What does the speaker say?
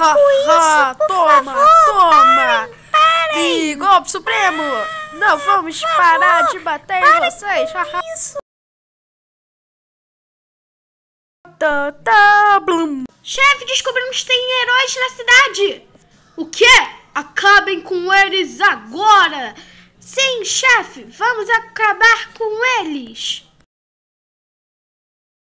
ha, com ha, por toma, favor, toma. Parem, E golpe supremo. Não vamos favor, parar de bater em vocês. Ha, ha. Isso. Tá, tá, blum. Chefe, descobrimos que tem heróis na cidade. O quê? Acabem com eles agora. Sim, chefe, vamos acabar com eles.